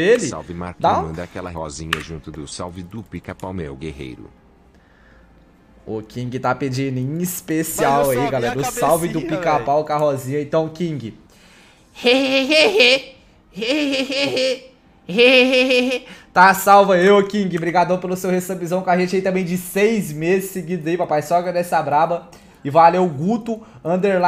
ele. Salve Marquinhos, Dá... manda aquela rosinha junto do salve do pica-pau, meu guerreiro. O King tá pedindo em especial aí, galera. O salve do pica-pau com a rosinha. Então, King. tá salva eu, King. Obrigadão pelo seu resubzão com a gente aí também de seis meses seguidos aí, papai. Só agradecer a braba. E valeu, Guto, underline.